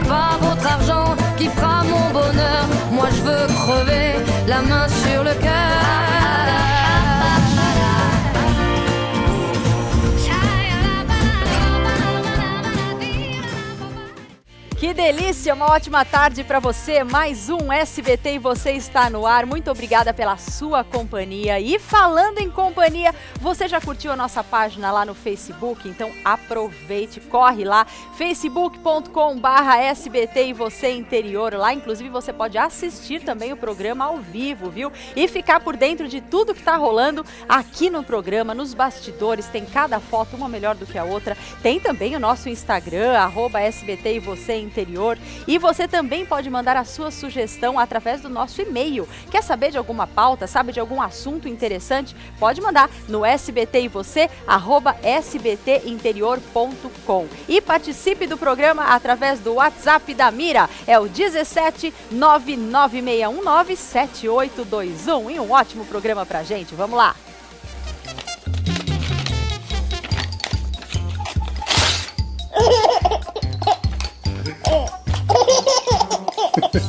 c'est pas votre argent qui fera mon bonheur. Moi je veux crever la main sur le cœur. delícia, uma ótima tarde para você. Mais um SBT e você está no ar. Muito obrigada pela sua companhia. E falando em companhia, você já curtiu a nossa página lá no Facebook? Então aproveite, corre lá, facebook.com/barra SBT e você interior. Lá, inclusive, você pode assistir também o programa ao vivo, viu? E ficar por dentro de tudo que está rolando aqui no programa, nos bastidores. Tem cada foto uma melhor do que a outra. Tem também o nosso Instagram, arroba SBT e você interior e você também pode mandar a sua sugestão através do nosso e-mail. Quer saber de alguma pauta? Sabe de algum assunto interessante? Pode mandar no SBT e você, arroba sbtinterior.com. E participe do programa através do WhatsApp da Mira. É o 17 99619 7821. E um ótimo programa pra gente. Vamos lá! Yeah.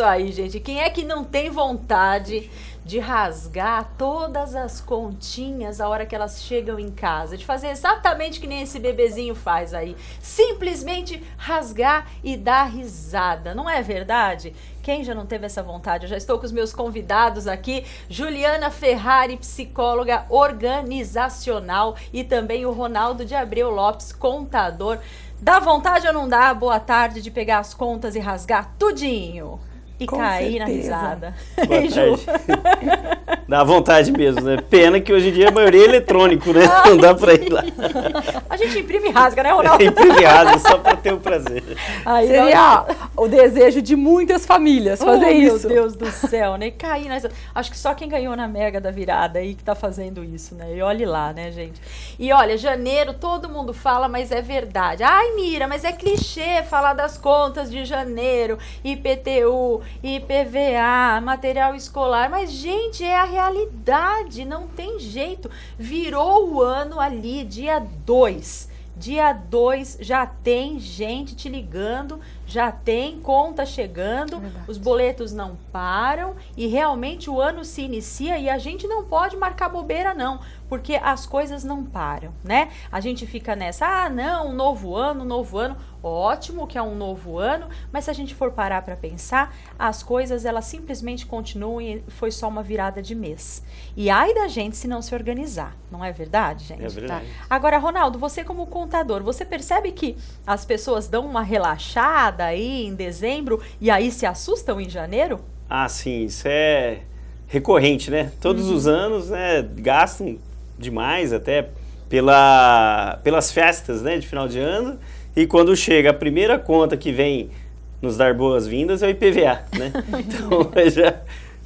isso aí, gente. Quem é que não tem vontade de rasgar todas as continhas a hora que elas chegam em casa, de fazer exatamente que nem esse bebezinho faz aí, simplesmente rasgar e dar risada, não é verdade? Quem já não teve essa vontade? Eu já estou com os meus convidados aqui, Juliana Ferrari, psicóloga organizacional, e também o Ronaldo de Abreu Lopes, contador. Dá vontade ou não dá? Boa tarde de pegar as contas e rasgar tudinho. E Com cair certeza. na risada. Boa Dá vontade mesmo, né? Pena que hoje em dia a maioria é eletrônico, né? Ah, Não dá pra ir lá. A gente imprime e rasga, né, Ronaldo? É, imprime e rasga, só pra ter o prazer. Aí, Seria o desejo de muitas famílias oh, fazer oh, isso. Meu Deus do céu, né? E cair na risada. Acho que só quem ganhou na mega da virada aí que tá fazendo isso, né? E olhe lá, né, gente? E olha, janeiro todo mundo fala, mas é verdade. Ai, Mira, mas é clichê falar das contas de janeiro, IPTU, IPVA, material escolar. Mas, gente, é a realidade, não tem jeito. Virou o ano ali, dia 2. Dia 2 já tem gente te ligando já tem conta chegando, Verdade. os boletos não param e realmente o ano se inicia e a gente não pode marcar bobeira não, porque as coisas não param, né? A gente fica nessa, ah, não, novo ano, novo ano, ótimo que é um novo ano, mas se a gente for parar para pensar, as coisas elas simplesmente continuam e foi só uma virada de mês. E ai da gente se não se organizar, não é verdade, gente? É verdade. Tá? Agora, Ronaldo, você como contador, você percebe que as pessoas dão uma relaxada aí em dezembro e aí se assustam em janeiro? Ah, sim, isso é recorrente, né? Todos uhum. os anos, né, gastam demais até pela, pelas festas, né, de final de ano. E quando chega a primeira conta que vem nos dar boas-vindas é o IPVA, né? Então, já,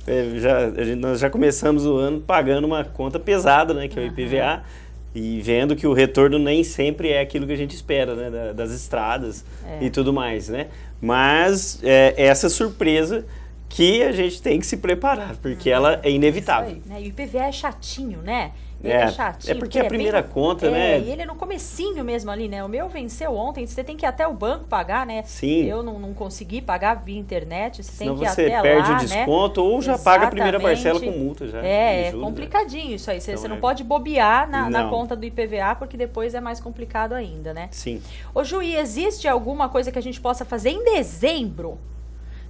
é, já, nós já começamos o ano pagando uma conta pesada, né, que é o IPVA. Uhum e vendo que o retorno nem sempre é aquilo que a gente espera, né? Da, das estradas é. e tudo mais, né? Mas é, essa surpresa que a gente tem que se preparar, porque uhum. ela é inevitável. Aí, né? E o IPVA é chatinho, né? é, chato. É porque é a primeira bem... conta, né? é, né? E ele é no comecinho mesmo ali, né? O meu venceu ontem, você tem que ir até o banco pagar, né? Sim. Eu não, não consegui pagar via internet, você Senão tem que ir até lá, você perde o né? desconto né? ou já Exatamente. paga a primeira parcela com multa já. É, é complicadinho isso aí. Você, então, você não é. pode bobear na, na, conta do IPVA, porque depois é mais complicado ainda, né? Sim. Ô, Juí, existe alguma coisa que a gente possa fazer em dezembro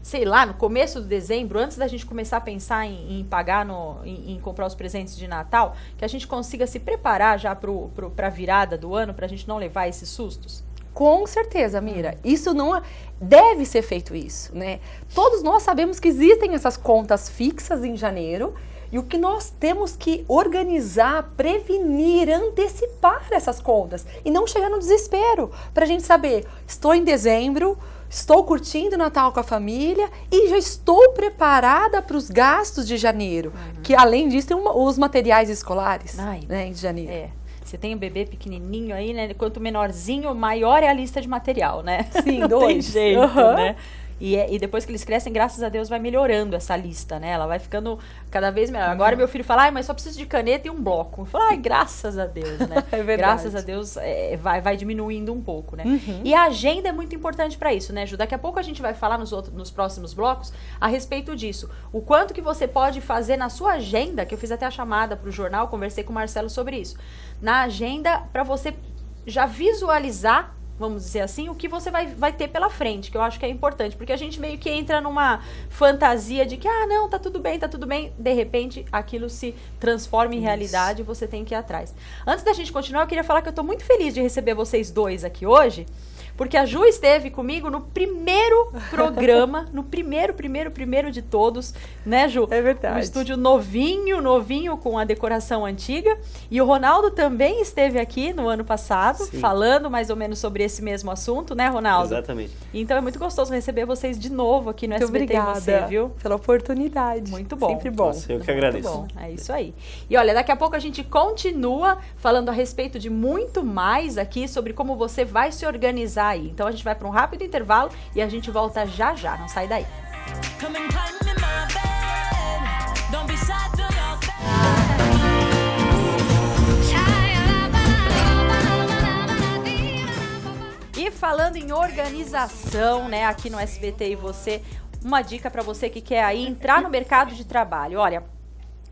sei lá, no começo de dezembro, antes da gente começar a pensar em, em pagar, no, em, em, comprar os presentes de Natal, que a gente consiga se preparar já para a virada do ano, para a gente não levar esses sustos? Com certeza, Mira. Isso não é, deve ser feito isso, né? Todos nós sabemos que existem essas contas fixas em janeiro e o que nós temos que organizar, prevenir, antecipar essas contas e não chegar no desespero para a gente saber, estou em dezembro, Estou curtindo o Natal com a família e já estou preparada para os gastos de janeiro, uhum. que além disso tem uma, os materiais escolares Ai, né, em janeiro. É. Você tem o um bebê pequenininho aí, né? Quanto menorzinho, maior é a lista de material, né? Sim, Não dois. Tem jeito, uhum. né? E, é, e depois que eles crescem, graças a Deus, vai melhorando essa lista, né? Ela vai ficando cada vez melhor. Agora uhum. meu filho fala, ai, mas só preciso de caneta e um bloco. Eu falo, ai, graças a Deus, né? é verdade. Graças a Deus é, vai, vai diminuindo um pouco, né? Uhum. E a agenda é muito importante para isso, né, Ju? Daqui a pouco a gente vai falar nos, outros, nos próximos blocos a respeito disso. O quanto que você pode fazer na sua agenda, que eu fiz até a chamada para o jornal, conversei com o Marcelo sobre isso. Na agenda, para você já visualizar vamos dizer assim, o que você vai, vai ter pela frente, que eu acho que é importante, porque a gente meio que entra numa fantasia de que, ah, não, tá tudo bem, tá tudo bem, de repente aquilo se transforma em Isso. realidade e você tem que ir atrás. Antes da gente continuar, eu queria falar que eu tô muito feliz de receber vocês dois aqui hoje. Porque a Ju esteve comigo no primeiro programa, no primeiro, primeiro, primeiro de todos, né, Ju? É verdade. Um estúdio novinho, novinho, com a decoração antiga. E o Ronaldo também esteve aqui no ano passado, Sim. falando mais ou menos sobre esse mesmo assunto, né, Ronaldo? Exatamente. Então é muito gostoso receber vocês de novo aqui no muito SBT obrigada você, viu? Pela oportunidade. Muito bom. Sempre bom. Nossa, eu que agradeço. Muito bom. É isso aí. E olha, daqui a pouco a gente continua falando a respeito de muito mais aqui sobre como você vai se organizar Tá aí. Então a gente vai para um rápido intervalo e a gente volta já já. Não sai daí. E falando em organização, né, aqui no SBT e você, uma dica para você que quer aí entrar no mercado de trabalho. Olha,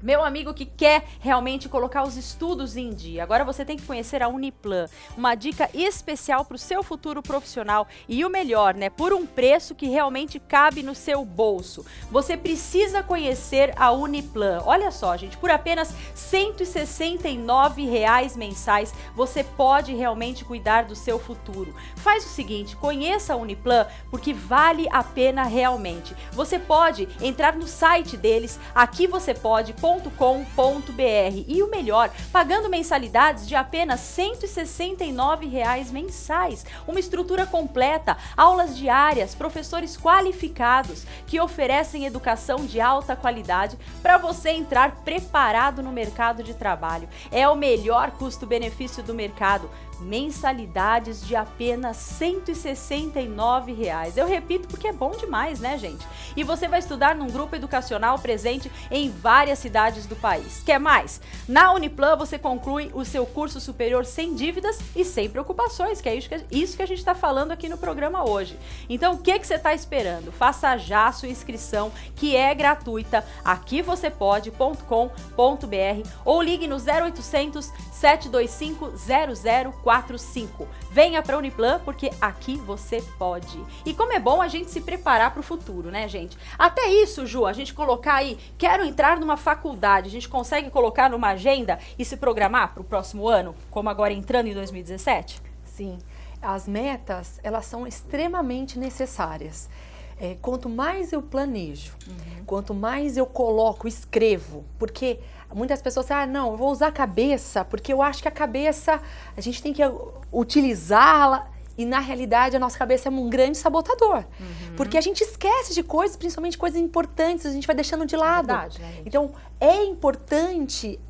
meu amigo que quer realmente colocar os estudos em dia, agora você tem que conhecer a Uniplan. Uma dica especial para o seu futuro profissional e o melhor, né? Por um preço que realmente cabe no seu bolso. Você precisa conhecer a Uniplan. Olha só, gente, por apenas R$ 169 reais mensais, você pode realmente cuidar do seu futuro. Faz o seguinte, conheça a Uniplan porque vale a pena realmente. Você pode entrar no site deles, aqui você pode www.cafeinacultura.com.br e o melhor, pagando mensalidades de apenas R$ 169,00 mensais. Uma estrutura completa, aulas diárias, professores qualificados que oferecem educação de alta qualidade para você entrar preparado no mercado de trabalho. É o melhor custo-benefício do mercado mensalidades de apenas R$ reais. Eu repito porque é bom demais, né, gente? E você vai estudar num grupo educacional presente em várias cidades do país. Quer mais? Na Uniplan você conclui o seu curso superior sem dívidas e sem preocupações, que é isso que, isso que a gente está falando aqui no programa hoje. Então, o que, que você está esperando? Faça já a sua inscrição, que é gratuita, aqui você pode.com.br ou ligue no 0800 725 004 45. Venha para Uniplan porque aqui você pode. E como é bom a gente se preparar para o futuro, né, gente? Até isso, Ju, a gente colocar aí, quero entrar numa faculdade, a gente consegue colocar numa agenda e se programar para o próximo ano, como agora entrando em 2017? Sim. As metas, elas são extremamente necessárias. É, quanto mais eu planejo, uhum. quanto mais eu coloco, escrevo, porque muitas pessoas ah, não, eu vou usar a cabeça, porque eu acho que a cabeça, a gente tem que utilizá-la. E na realidade, a nossa cabeça é um grande sabotador. Uhum. Porque a gente esquece de coisas, principalmente coisas importantes, a gente vai deixando de lado. É verdade, então, é importante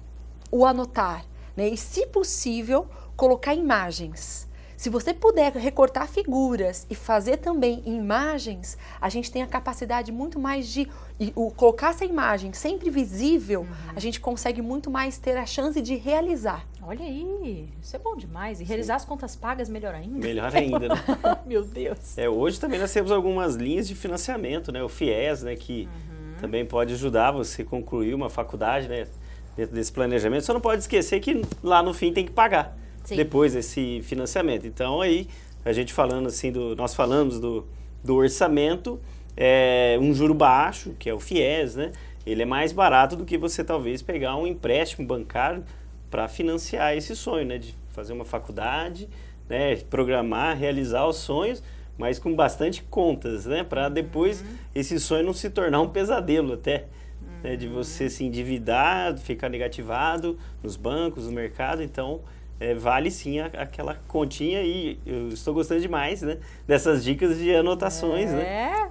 o anotar. Né? E, se possível, colocar imagens. Se você puder recortar figuras e fazer também imagens, a gente tem a capacidade muito mais de e, o, colocar essa imagem sempre visível, uhum. a gente consegue muito mais ter a chance de realizar. Olha aí, isso é bom demais. E realizar Sim. as contas pagas melhor ainda. Melhor é ainda, né? Meu Deus. É, hoje também nós temos algumas linhas de financiamento, né? O FIES, né? Que uhum. também pode ajudar você a concluir uma faculdade, né? Dentro desse planejamento. Só não pode esquecer que lá no fim tem que pagar. Sim. depois desse financiamento. Então aí a gente falando assim do nós falamos do, do orçamento é um juro baixo que é o FIES, né? Ele é mais barato do que você talvez pegar um empréstimo bancário para financiar esse sonho, né? De fazer uma faculdade, né? Programar, realizar os sonhos, mas com bastante contas, né? Para depois uhum. esse sonho não se tornar um pesadelo até. Né, de uhum. você se endividar, ficar negativado nos bancos, no mercado. Então, é, vale sim a, aquela continha e eu estou gostando demais, né? Dessas dicas de anotações, né, é, né?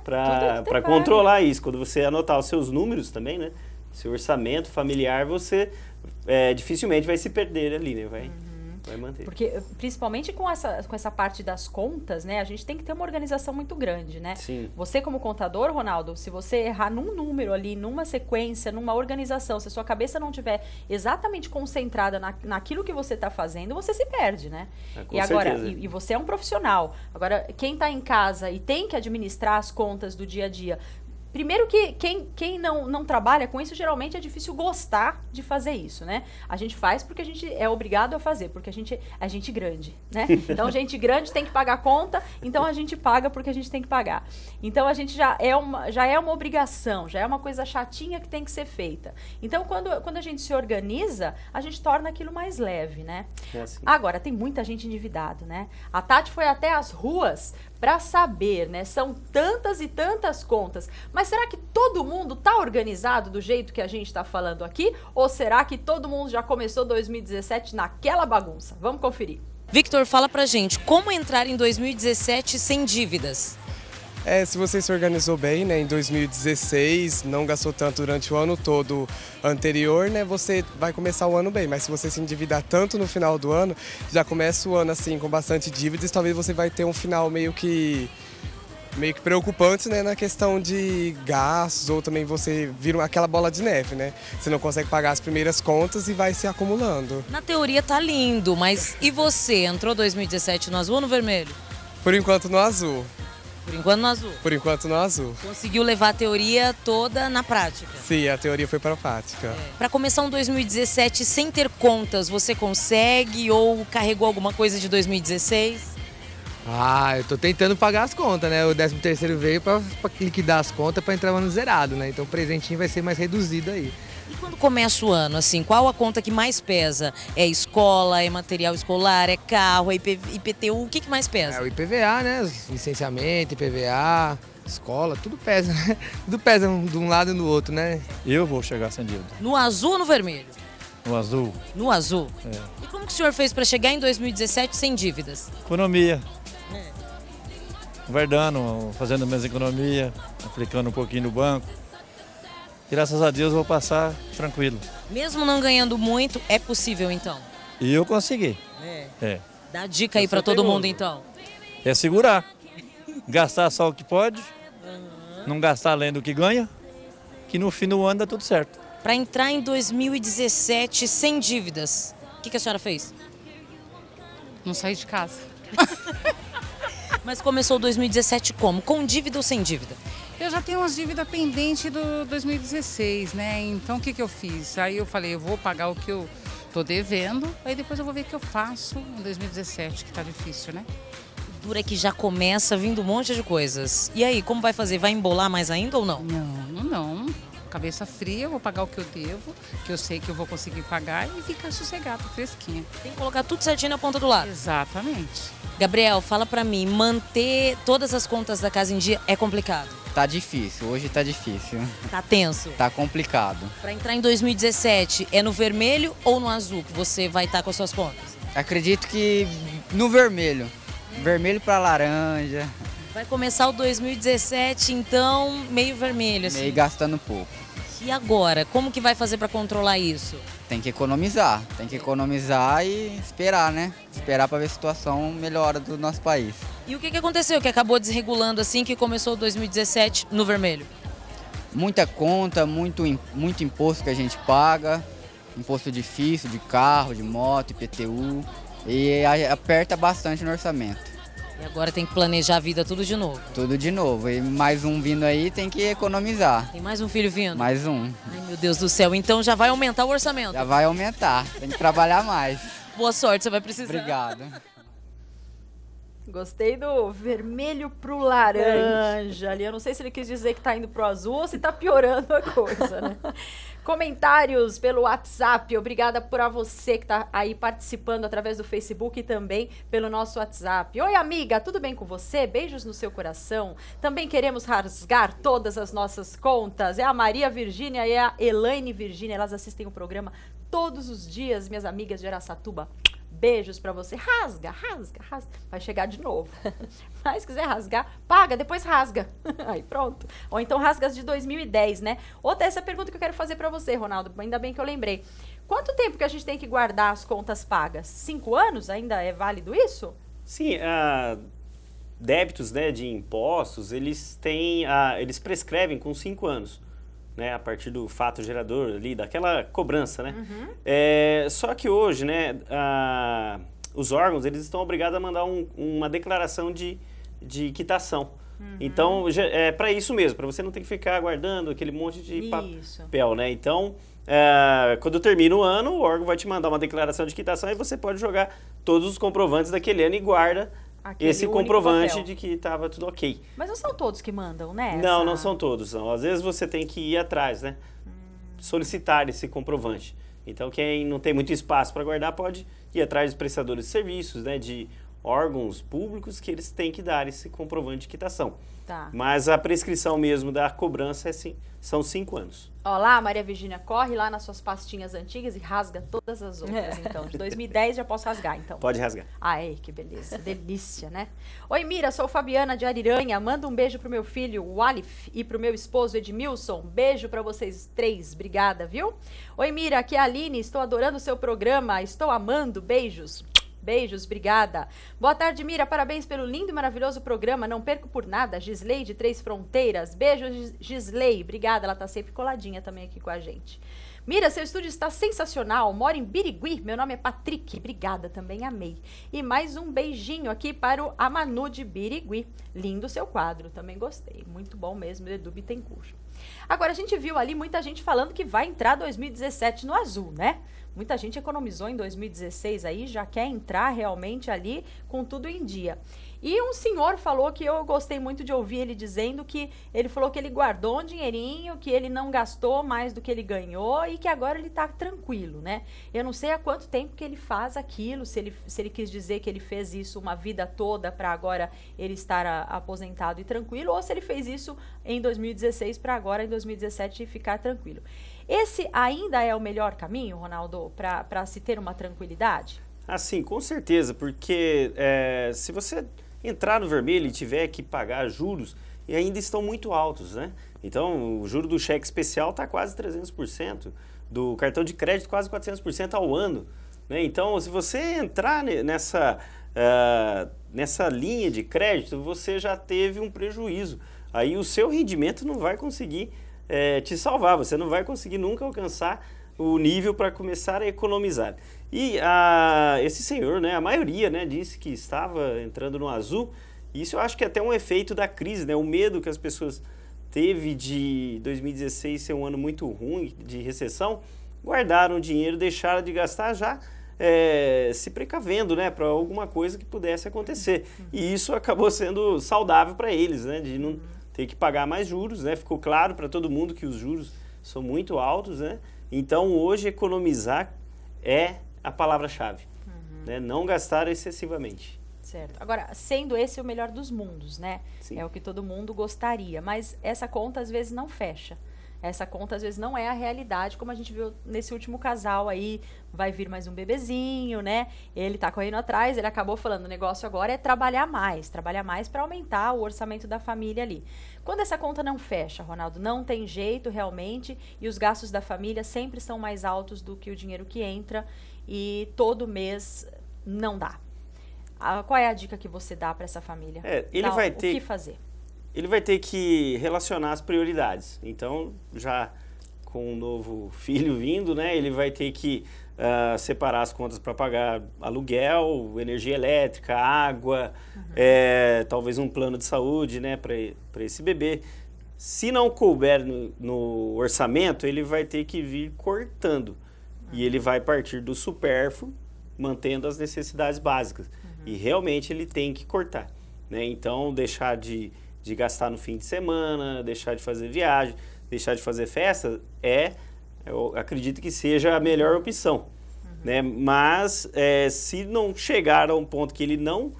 Para controlar isso. Quando você anotar os seus números também, né? Seu orçamento familiar, você é, dificilmente vai se perder ali, né? Vai... Uhum Vai manter. Porque, principalmente com essa, com essa parte das contas, né? A gente tem que ter uma organização muito grande, né? Sim. Você, como contador, Ronaldo, se você errar num número ali, numa sequência, numa organização, se a sua cabeça não tiver exatamente concentrada na, naquilo que você está fazendo, você se perde, né? É, e agora, e, e, você é um profissional. Agora, quem está em casa e tem que administrar as contas do dia a dia, Primeiro que quem, quem não, não trabalha com isso, geralmente é difícil gostar de fazer isso, né? A gente faz porque a gente é obrigado a fazer, porque a gente é gente grande, né? Então, gente grande tem que pagar conta, então a gente paga porque a gente tem que pagar. Então a gente já é uma, já é uma obrigação, já é uma coisa chatinha que tem que ser feita. Então quando, quando a gente se organiza, a gente torna aquilo mais leve, né? É assim. Agora, tem muita gente endividado, né? A Tati foi até as ruas para saber, né? São tantas e tantas contas. Mas será que todo mundo tá organizado do jeito que a gente está falando aqui? Ou será que todo mundo já começou 2017 naquela bagunça? Vamos conferir. Victor, fala pra gente como entrar em 2017 sem dívidas. É, se você se organizou bem, né, em 2016, não gastou tanto durante o ano todo anterior, né, você vai começar o ano bem. Mas se você se endividar tanto no final do ano, já começa o ano assim com bastante dívidas, talvez você vai ter um final meio que meio que preocupante né, na questão de gastos ou também você vira aquela bola de neve, né? Você não consegue pagar as primeiras contas e vai se acumulando. Na teoria tá lindo, mas e você? Entrou 2017 no azul ou no vermelho? Por enquanto no azul. Por enquanto no azul. Por enquanto no azul. Conseguiu levar a teoria toda na prática. Sim, a teoria foi para a prática. É. Para começar um 2017 sem ter contas, você consegue ou carregou alguma coisa de 2016? Ah, eu tô tentando pagar as contas, né? O 13 terceiro veio para liquidar as contas para entrar no ano zerado, né? Então o presentinho vai ser mais reduzido aí. E quando começa o ano, assim, qual a conta que mais pesa? É escola, é material escolar, é carro, é IP, IPTU, o que, que mais pesa? É o IPVA, né? Licenciamento, IPVA, escola, tudo pesa, né? Tudo pesa de um lado e do outro, né? Eu vou chegar sem dívida. No azul ou no vermelho? No azul. No azul? É. E como que o senhor fez para chegar em 2017 sem dívidas? Economia. É. dando, fazendo minhas economia, aplicando um pouquinho no banco graças a Deus vou passar tranquilo. Mesmo não ganhando muito, é possível então? E eu consegui. É. é. Dá dica aí para todo mundo então. É segurar. gastar só o que pode, uhum. não gastar além do que ganha, que no fim do ano dá tudo certo. Para entrar em 2017 sem dívidas, o que, que a senhora fez? Não saí de casa. Mas começou 2017 como? Com dívida ou sem dívida? Eu já tenho umas dívidas pendentes do 2016, né? Então o que, que eu fiz? Aí eu falei, eu vou pagar o que eu tô devendo, aí depois eu vou ver o que eu faço em 2017, que tá difícil, né? Dura que já começa vindo um monte de coisas. E aí, como vai fazer? Vai embolar mais ainda ou não? Não, não. Cabeça fria, vou pagar o que eu devo, que eu sei que eu vou conseguir pagar e ficar sossegado, fresquinha. Tem que colocar tudo certinho na ponta do lado. Exatamente. Gabriel, fala para mim, manter todas as contas da casa em dia é complicado? Tá difícil, hoje tá difícil. Tá tenso. Tá complicado. Para entrar em 2017, é no vermelho ou no azul que você vai estar tá com as suas contas? Acredito que no vermelho. Vermelho para laranja. Vai começar o 2017, então, meio vermelho, assim. Meio gastando pouco. E agora, como que vai fazer para controlar isso? Tem que economizar, tem que economizar e esperar, né? Esperar para ver a situação melhora do nosso país. E o que, que aconteceu que acabou desregulando assim que começou 2017 no vermelho? Muita conta, muito, muito imposto que a gente paga, imposto difícil de carro, de moto, IPTU, e aperta bastante no orçamento. E agora tem que planejar a vida tudo de novo. Tudo de novo. E mais um vindo aí tem que economizar. Tem mais um filho vindo? Mais um. Ai, meu Deus do céu. Então já vai aumentar o orçamento. Já vai aumentar. Tem que trabalhar mais. Boa sorte, você vai precisar. Obrigado. Gostei do vermelho pro laranja ali. Eu não sei se ele quis dizer que tá indo pro azul ou se tá piorando a coisa, né? Comentários pelo WhatsApp. Obrigada por a você que tá aí participando através do Facebook e também pelo nosso WhatsApp. Oi, amiga, tudo bem com você? Beijos no seu coração. Também queremos rasgar todas as nossas contas. É a Maria Virgínia e é a Elaine Virgínia. Elas assistem o programa todos os dias, minhas amigas de Araçatuba beijos para você. Rasga, rasga, rasga. Vai chegar de novo. Mas se quiser rasgar, paga, depois rasga. Aí pronto. Ou então rasga as de 2010, né? Outra essa é pergunta que eu quero fazer para você, Ronaldo. Ainda bem que eu lembrei. Quanto tempo que a gente tem que guardar as contas pagas? Cinco anos? Ainda é válido isso? Sim, uh, débitos né, de impostos, eles têm. Ah, eles prescrevem com cinco anos né, a partir do fato gerador ali, daquela cobrança, né? Uhum. É, só que hoje, né, a, os órgãos, eles estão obrigados a mandar um, uma declaração de, de quitação. Uhum. Então, é para isso mesmo, para você não ter que ficar aguardando aquele monte de isso. papel, né? Então, é, quando termina o ano, o órgão vai te mandar uma declaração de quitação e você pode jogar todos os comprovantes daquele ano e guarda Aquele esse comprovante papel. de que estava tudo ok. Mas não são todos que mandam, né? Não, não são todos. Não. Às vezes você tem que ir atrás, né? Hum. Solicitar esse comprovante. Então, quem não tem muito espaço para guardar pode ir atrás dos prestadores de serviços, né? De órgãos públicos que eles têm que dar esse comprovante de quitação. Tá. Mas a prescrição mesmo da cobrança é, sim, são cinco anos. Olá, Maria Virgínia, corre lá nas suas pastinhas antigas e rasga todas as outras, então. De 2010 já posso rasgar, então. Pode rasgar. Ai, que beleza, delícia, né? Oi, Mira, sou Fabiana de Ariranha. Manda um beijo pro meu filho, o e pro meu esposo, Edmilson. Beijo para vocês três, obrigada, viu? Oi, Mira, aqui é a Aline, estou adorando o seu programa, estou amando, beijos. Beijos, obrigada. Boa tarde, Mira. Parabéns pelo lindo e maravilhoso programa. Não perco por nada. Gisley de Três Fronteiras. Beijos, Gisley. Obrigada. Ela tá sempre coladinha também aqui com a gente. Mira, seu estúdio está sensacional. Moro em Birigui. Meu nome é Patrick. Obrigada, também amei. E mais um beijinho aqui para o Amanu de Birigui. Lindo seu quadro, também gostei. Muito bom mesmo, Edu Bittencourt. Agora, a gente viu ali muita gente falando que vai entrar 2017 no azul, né? Muita gente economizou em 2016 aí, já quer entrar realmente ali com tudo em dia. E um senhor falou que eu gostei muito de ouvir ele dizendo que ele falou que ele guardou um dinheirinho, que ele não gastou mais do que ele ganhou e que agora ele está tranquilo, né? Eu não sei há quanto tempo que ele faz aquilo, se ele, se ele quis dizer que ele fez isso uma vida toda para agora ele estar a, aposentado e tranquilo, ou se ele fez isso em 2016 para agora em 2017 ficar tranquilo. Esse ainda é o melhor caminho, Ronaldo, para se ter uma tranquilidade? Assim, com certeza, porque é, se você entrar no vermelho e tiver que pagar juros, e ainda estão muito altos, né? Então, o juro do cheque especial está quase 300%, do cartão de crédito quase 400% ao ano. Né? Então, se você entrar nessa, uh, nessa linha de crédito, você já teve um prejuízo. Aí o seu rendimento não vai conseguir é, te salvar. Você não vai conseguir nunca alcançar o nível para começar a economizar. E a, esse senhor, né, a maioria, né, disse que estava entrando no azul. Isso eu acho que é até um efeito da crise, né? O medo que as pessoas teve de 2016 ser um ano muito ruim de recessão, guardaram o dinheiro, deixaram de gastar já é, se precavendo, né, para alguma coisa que pudesse acontecer. E isso acabou sendo saudável para eles, né, de não ter que pagar mais juros, né? Ficou claro para todo mundo que os juros são muito altos, né? Então hoje economizar é a palavra-chave, uhum. né? Não gastar excessivamente. Certo. Agora, sendo esse o melhor dos mundos, né? Sim. É o que todo mundo gostaria, mas essa conta às vezes não fecha. Essa conta às vezes não é a realidade, como a gente viu nesse último casal aí, vai vir mais um bebezinho, né? Ele tá correndo atrás, ele acabou falando, o negócio agora é trabalhar mais, trabalhar mais para aumentar o orçamento da família ali. Quando essa conta não fecha, Ronaldo, não tem jeito realmente, e os gastos da família sempre são mais altos do que o dinheiro que entra e todo mês não dá. Ah, qual é a dica que você dá para essa família? É, ele dá, vai ter o que fazer ele vai ter que relacionar as prioridades. Então, já com um novo filho vindo, né, ele vai ter que uh, separar as contas para pagar aluguel, energia elétrica, água, uhum. é, talvez um plano de saúde né, para esse bebê. Se não couber no, no, orçamento, ele vai ter que vir cortando. Uhum. E ele uhum. vai partir do supérfluo, mantendo as necessidades básicas. Uhum. E realmente ele tem que cortar. Né? Então, deixar de de gastar no fim de semana, deixar de fazer viagem, deixar de fazer festa, é, eu acredito que seja a melhor opção. Uhum. Né? Mas é, se não chegar a um ponto que ele não,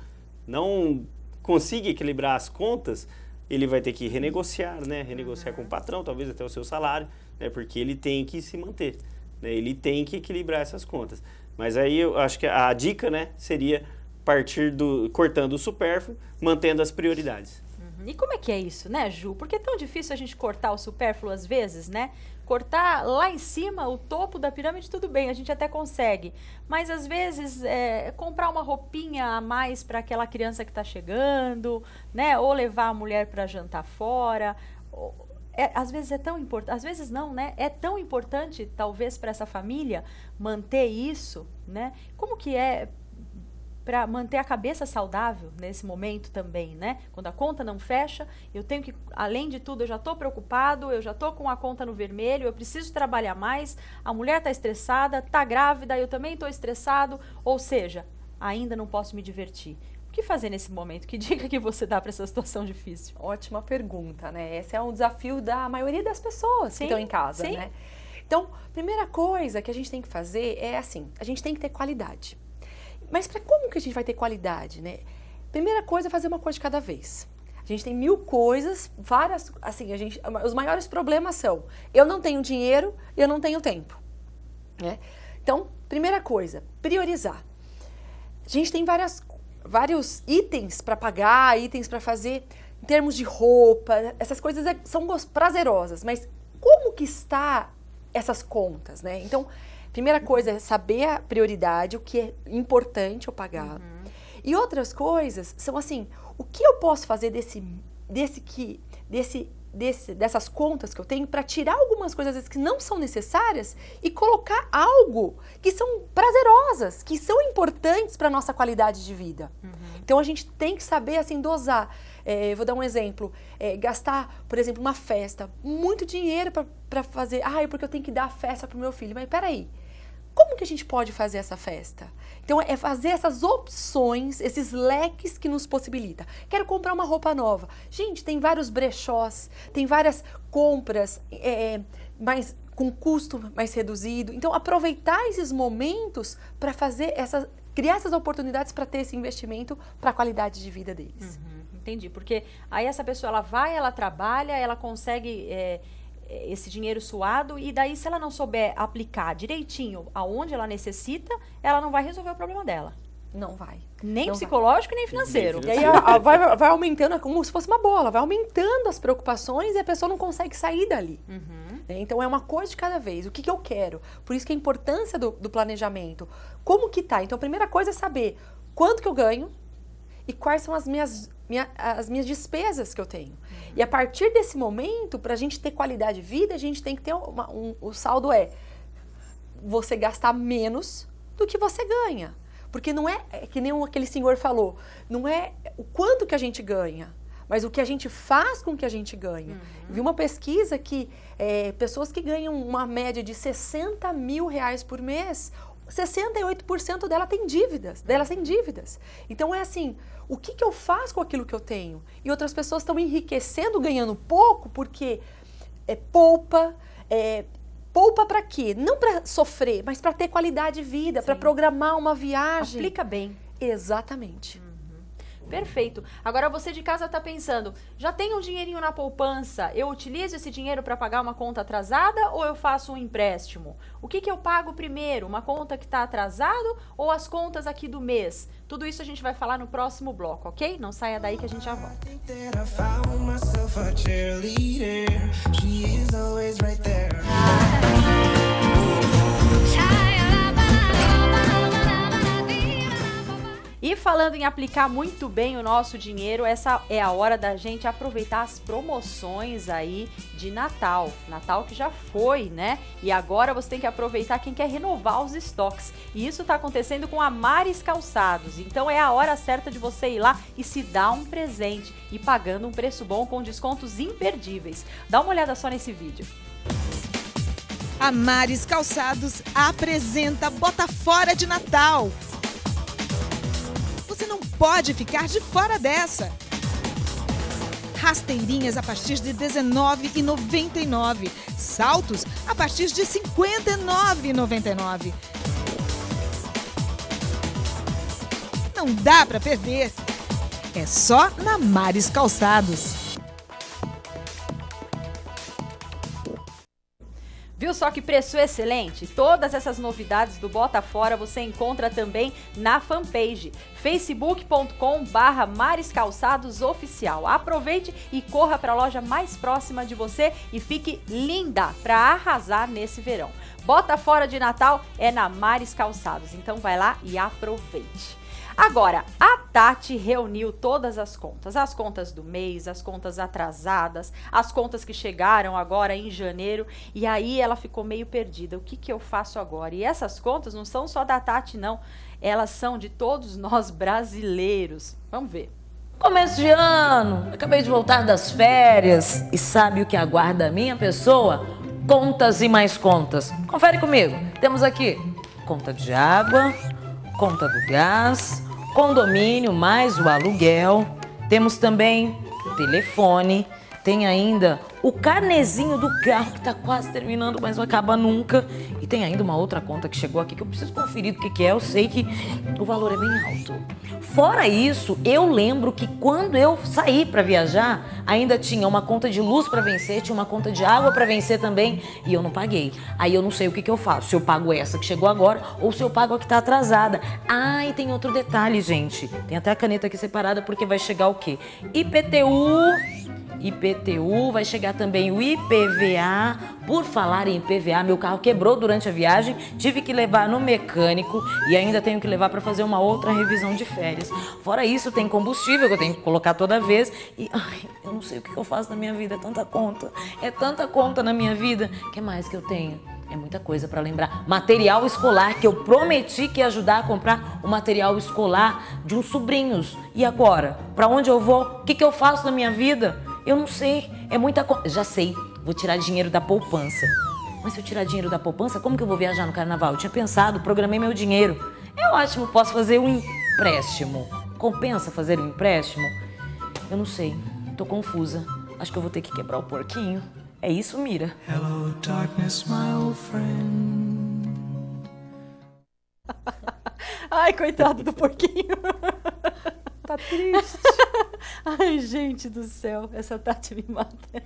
não consiga equilibrar as contas, ele vai ter que renegociar, né? renegociar uhum. com o uhum. patrão, talvez até o seu salário, né? porque ele tem que se manter, né? ele tem que equilibrar essas contas. Mas aí eu acho que a dica né, seria partir do cortando o supérfluo, mantendo as prioridades. E como é que é isso, né, Ju? Porque é tão difícil a gente cortar o supérfluo às vezes, né? Cortar lá em cima o topo da pirâmide, tudo bem, a gente até consegue. Mas às vezes é, comprar uma roupinha a mais para aquela criança que está chegando, né? Ou levar a mulher para jantar fora. Ou, é, às vezes é tão importante, às vezes não, né? É tão importante, talvez, para essa família manter isso, né? Como que é para manter a cabeça saudável nesse momento também, né? Quando a conta não fecha, eu tenho que, além de tudo, eu já estou preocupado, eu já estou com a conta no vermelho, eu preciso trabalhar mais, a mulher está estressada, está grávida, eu também estou estressado, ou seja, ainda não posso me divertir. O que fazer nesse momento? Que dica que você dá para essa situação difícil? Ótima pergunta, né? Esse é um desafio da maioria das pessoas sim, que estão em casa, sim. né? Então, primeira coisa que a gente tem que fazer é assim, a gente tem que ter qualidade. Mas para como que a gente vai ter qualidade, né? Primeira coisa é fazer uma coisa de cada vez. A gente tem mil coisas, várias, assim, a gente, os maiores problemas são eu não tenho dinheiro e eu não tenho tempo, né? Então, primeira coisa, priorizar. A gente tem várias, vários itens para pagar, itens para fazer, em termos de roupa, essas coisas é, são prazerosas, mas como que está essas contas, né? Então, Primeira coisa é saber a prioridade, o que é importante eu pagar. Uhum. E outras coisas são assim, o que eu posso fazer desse desse que desse Desse, dessas contas que eu tenho para tirar algumas coisas vezes, que não são necessárias e colocar algo que são prazerosas, que são importantes para nossa qualidade de vida. Uhum. Então a gente tem que saber assim dosar. É, vou dar um exemplo: é, gastar, por exemplo, uma festa, muito dinheiro para fazer. Ai, ah, porque eu tenho que dar a festa para o meu filho. Mas peraí, como que a gente pode fazer essa festa? Então é fazer essas opções, esses leques que nos possibilita. Quero comprar uma roupa nova. Gente, tem vários brechós, tem várias compras é, é mais com custo mais reduzido. Então aproveitar esses momentos para fazer essas criar essas oportunidades para ter esse investimento para a qualidade de vida deles. Uhum, entendi, porque aí essa pessoa ela vai, ela trabalha, ela consegue é esse dinheiro suado e daí se ela não souber aplicar direitinho aonde ela necessita, ela não vai resolver o problema dela. Não vai. Nem não psicológico, vai. nem financeiro. E aí a, a, vai, vai aumentando, é como se fosse uma bola, vai aumentando as preocupações e a pessoa não consegue sair dali. Uhum. Né? Então é uma coisa de cada vez. O que, que eu quero? Por isso que a importância do, do planejamento. Como que tá? Então a primeira coisa é saber quanto que eu ganho e quais são as minhas minha, as minhas despesas que eu tenho. Uhum. E a partir desse momento, para a gente ter qualidade de vida, a gente tem que ter uma, um, o saldo é você gastar menos do que você ganha. Porque não é, é que nem aquele senhor falou, não é o quanto que a gente ganha, mas o que a gente faz com que a gente ganha. Uhum. Vi uma pesquisa que é, pessoas que ganham uma média de 60 mil reais por mês 68% dela tem dívidas, delas tem dívidas. Então é assim, o que, que eu faço com aquilo que eu tenho? E outras pessoas estão enriquecendo, ganhando pouco, porque é poupa, é, poupa para quê? Não para sofrer, mas para ter qualidade de vida, para programar uma viagem. Aplica bem. Exatamente. Hum. Perfeito. Agora você de casa está pensando, já tem um dinheirinho na poupança, eu utilizo esse dinheiro para pagar uma conta atrasada ou eu faço um empréstimo? O que, que eu pago primeiro? Uma conta que está atrasado ou as contas aqui do mês? Tudo isso a gente vai falar no próximo bloco, ok? Não saia daí que a gente já volta. E falando em aplicar muito bem o nosso dinheiro, essa é a hora da gente aproveitar as promoções aí de Natal. Natal que já foi, né? E agora você tem que aproveitar quem quer renovar os estoques. E isso está acontecendo com a Mares Calçados. Então é a hora certa de você ir lá e se dar um presente e pagando um preço bom com descontos imperdíveis. Dá uma olhada só nesse vídeo. A Mares Calçados apresenta Bota Fora de Natal pode ficar de fora dessa. Rasteirinhas a partir de R$19,99. Saltos a partir de R$ 59,99. Não dá para perder. É só na Mares Calçados. Viu só que preço excelente? Todas essas novidades do Bota Fora você encontra também na fanpage facebook.com Mares Calçados Oficial. Aproveite e corra para a loja mais próxima de você e fique linda para arrasar nesse verão. Bota Fora de Natal é na Mares Calçados, então vai lá e aproveite. Agora, a Tati reuniu todas as contas, as contas do mês, as contas atrasadas, as contas que chegaram agora em janeiro, e aí ela ficou meio perdida. O que, que eu faço agora? E essas contas não são só da Tati, não. Elas são de todos nós brasileiros. Vamos ver. Começo de ano, acabei de voltar das férias e sabe o que aguarda a minha pessoa? Contas e mais contas. Confere comigo. Temos aqui conta de água, conta do gás, condomínio mais o aluguel. Temos também o telefone, tem ainda o carnezinho do carro que está quase terminando, mas não acaba nunca tem ainda uma outra conta que chegou aqui que eu preciso conferir do que, que é, eu sei que o valor é bem alto. Fora isso, eu lembro que quando eu saí para viajar, ainda tinha uma conta de luz para vencer, tinha uma conta de água para vencer também, e eu não paguei. Aí eu não sei o que, que eu faço, se eu pago essa que chegou agora ou se eu pago a que está atrasada. Ah, e tem outro detalhe, gente. Tem até a caneta aqui separada porque vai chegar o quê? IPTU IPTU, vai chegar também o IPVA. Por falar em IPVA, meu carro quebrou durante a viagem, tive que levar no mecânico e ainda tenho que levar para fazer uma outra revisão de férias. Fora isso, tem combustível que eu tenho que colocar toda vez e ai, eu não sei o que eu faço na minha vida, é tanta conta. É tanta conta na minha vida. O que mais que eu tenho? É muita coisa para lembrar. Material escolar, que eu prometi que ia ajudar a comprar o material escolar de uns sobrinhos. E agora? Para onde eu vou? O que, que eu faço na minha vida? Eu não sei, é muita coisa. Já sei, vou tirar dinheiro da poupança. Mas se eu tirar dinheiro da poupança, como que eu vou viajar no carnaval? Eu tinha pensado, programei meu dinheiro. É ótimo, posso fazer um empréstimo. Compensa fazer um empréstimo? Eu não sei, tô confusa. Acho que eu vou ter que quebrar o porquinho. É isso, Mira. Hello, darkness, my old friend. Ai, coitado do porquinho. Tá triste. Ai, gente do céu, essa Tati me mata.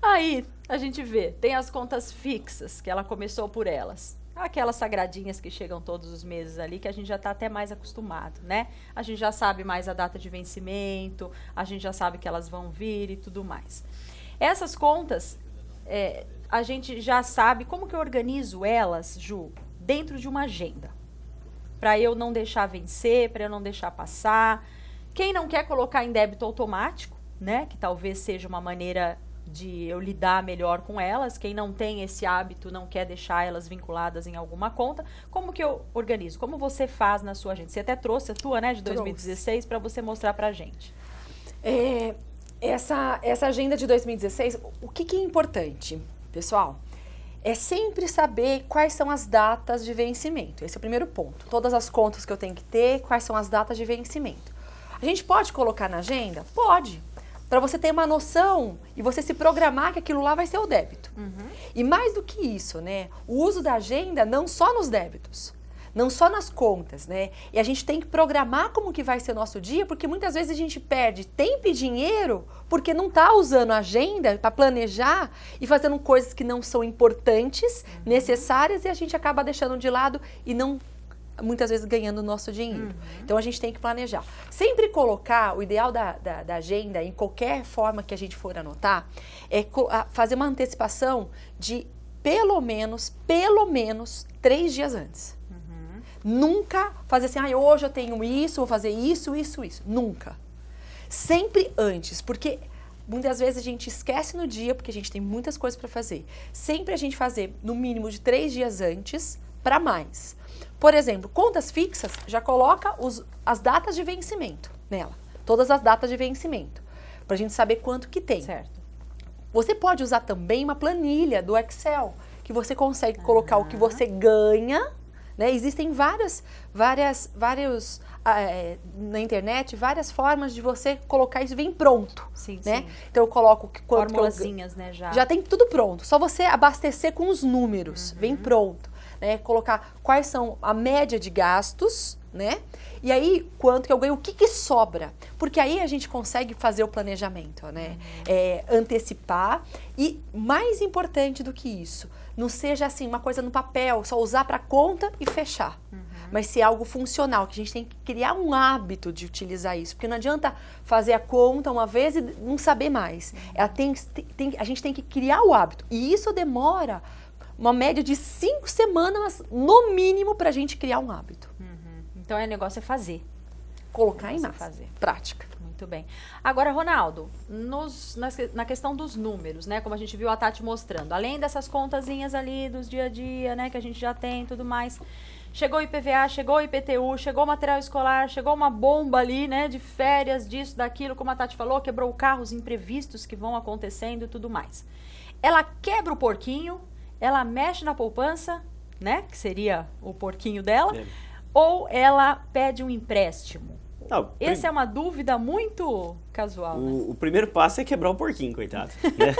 Aí, a gente vê, tem as contas fixas, que ela começou por elas. Aquelas sagradinhas que chegam todos os meses ali, que a gente já tá até mais acostumado, né? A gente já sabe mais a data de vencimento, a gente já sabe que elas vão vir e tudo mais. Essas contas, é, a gente já sabe como que eu organizo elas, Ju, dentro de uma agenda. Para eu não deixar vencer, para eu não deixar passar, quem não quer colocar em débito automático, né? Que talvez seja uma maneira de eu lidar melhor com elas. Quem não tem esse hábito, não quer deixar elas vinculadas em alguma conta, como que eu organizo? Como você faz na sua agenda? Você até trouxe a tua, né, de 2016 para você mostrar para gente. É, essa essa agenda de 2016, o que, que é importante, pessoal? É sempre saber quais são as datas de vencimento. Esse é o primeiro ponto. Todas as contas que eu tenho que ter, quais são as datas de vencimento. A gente pode colocar na agenda? Pode. Para você ter uma noção e você se programar que aquilo lá vai ser o débito. Uhum. E mais do que isso, né? O uso da agenda não só nos débitos, não só nas contas, né? E a gente tem que programar como que vai ser o nosso dia, porque muitas vezes a gente perde tempo e dinheiro porque não está usando a agenda para planejar e fazendo coisas que não são importantes, uhum. necessárias, e a gente acaba deixando de lado e não muitas vezes ganhando o nosso dinheiro. Uhum. Então a gente tem que planejar. Sempre colocar, o ideal da, da, da, agenda, em qualquer forma que a gente for anotar, é fazer uma antecipação de pelo menos, pelo menos três dias antes. Uhum. Nunca fazer assim, ah, hoje eu tenho isso, vou fazer isso, isso, isso. Nunca. Sempre antes, porque Muitas vezes a gente esquece no dia, porque a gente tem muitas coisas para fazer. Sempre a gente fazer no mínimo de três dias antes para mais. Por exemplo, contas fixas já coloca os, as datas de vencimento nela, todas as datas de vencimento, para a gente saber quanto que tem. Certo. Você pode usar também uma planilha do Excel, que você consegue uhum. colocar o que você ganha, né? Existem várias, várias, vários ah, é, na internet várias formas de você colocar isso vem pronto, sim, né? Sim. Então eu coloco quanto Formulazinhas, que eu... né, já. Já tem tudo pronto. Só você abastecer com os números, uhum. vem pronto né? Colocar quais são a média de gastos, né? E aí, quanto que eu ganho, o que, que sobra? Porque aí a gente consegue fazer o planejamento, né? Uhum. É, antecipar e, mais importante do que isso, não seja assim uma coisa no papel, só usar para conta e fechar. Uhum. Mas ser algo funcional, que a gente tem que criar um hábito de utilizar isso. Porque não adianta fazer a conta uma vez e não saber mais. Uhum. É, Ela tem, tem, a gente tem que criar o hábito. E isso demora uma média de cinco semanas, no mínimo, para a gente criar um hábito. Uhum. Então, é negócio é fazer. Colocar em é massa. Fazer. Prática. Muito bem. Agora, Ronaldo, nos, na, na, questão dos números, né? Como a gente viu a Tati mostrando, além dessas contazinhas ali dos dia a dia, né? Que a gente já tem e tudo mais. Chegou IPVA, chegou IPTU, chegou material escolar, chegou uma bomba ali, né? De férias, disso, daquilo, como a Tati falou, quebrou o carro, os imprevistos que vão acontecendo e tudo mais. Ela quebra o porquinho, ela mexe na poupança, né? Que seria o porquinho dela, é. ou ela pede um empréstimo. Não, prim... Essa é uma dúvida muito casual. O, né? o primeiro passo é quebrar o porquinho, coitado. Né?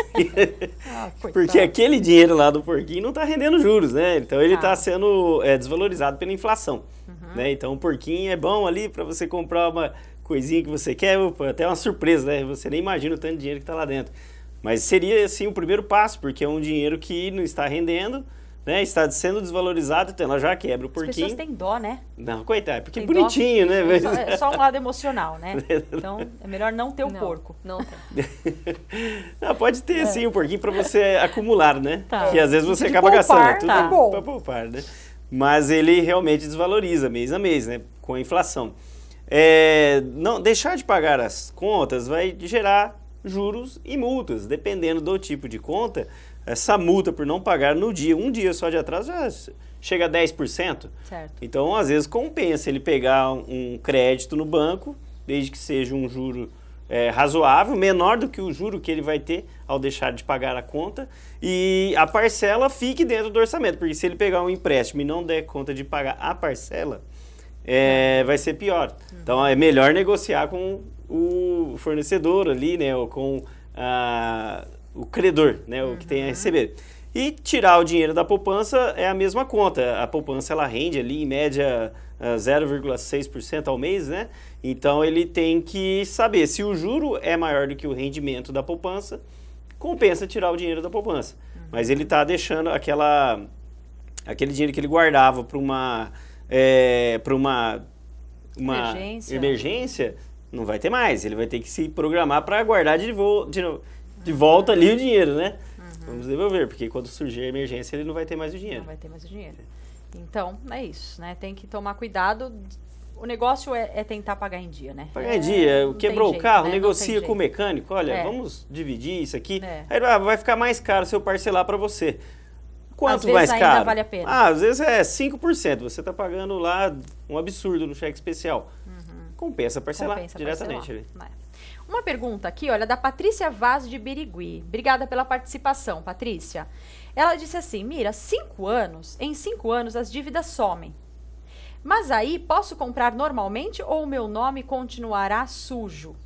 ah, coitado. Porque aquele dinheiro lá do porquinho não está rendendo juros, né? Então ele está ah. sendo é, desvalorizado pela inflação. Uhum. Né? Então o porquinho é bom ali para você comprar uma coisinha que você quer, opa, até uma surpresa, né? Você nem imagina o tanto de dinheiro que está lá dentro. Mas seria assim o primeiro passo, porque é um dinheiro que não está rendendo, né? Está sendo desvalorizado, então ela já quebra o porquinho. As pessoas têm dó, né? Não, coitado, é porque é bonitinho, dó, né? É só, é só um lado emocional, né? Então é melhor não ter o não, porco. Não tem. não, pode ter assim sim o um porquinho para você acumular, né? Tá. Que às vezes você De acaba poupar, gastando. Tá. Tudo tá. bom. Para poupar, né? Mas ele realmente desvaloriza mês a mês, né? Com a inflação. É, não deixar de pagar as contas vai gerar juros e multas. Dependendo do tipo de conta, essa multa por não pagar no dia, um dia só de atraso, já chega a 10%. Certo. Então, às vezes, compensa ele pegar um crédito no banco, desde que seja um juro é, razoável, menor do que o juro que ele vai ter ao deixar de pagar a conta, e a parcela fique dentro do orçamento, porque se ele pegar um empréstimo e não der conta de pagar a parcela, é, vai ser pior. Uhum. Então é melhor negociar com o fornecedor ali, né, ou com a, o credor, né, uhum. o que tem a receber. E tirar o dinheiro da poupança é a mesma conta. A poupança ela rende ali em média 0,6% ah, ao mês, né? Então ele tem que saber se o juro é maior do que o rendimento da poupança, compensa tirar o dinheiro da poupança. Uhum. Mas ele está deixando aquela aquele dinheiro que ele guardava para uma é, eh, para uma uma emergência, emergência não vai ter mais. Ele vai ter que se programar para guardar de, vo de, de volta ali o dinheiro, né? Uhum. Vamos devolver, porque quando surgir a emergência ele não vai ter mais o dinheiro. Não vai ter mais o dinheiro. Então, é isso, né? Tem que tomar cuidado. O negócio é, é tentar pagar em dia, né? Pagar em dia, é, quebrou o carro, né? negocia com o mecânico, olha, é. vamos dividir isso aqui. É. Aí ah, vai ficar mais caro se eu parcelar para você. Quanto às vezes mais ainda caro? vale a pena. Ah, às vezes é 5%. Você está pagando lá um absurdo no cheque especial. Compensa parcelar Compensa diretamente. Parcelar. Uma pergunta aqui, olha, da Patrícia Vaz de Birigui. Obrigada pela participação, Patrícia. Ela disse assim: Mira, cinco anos, em cinco anos as dívidas somem. Mas aí posso comprar normalmente ou o meu nome continuará sujo?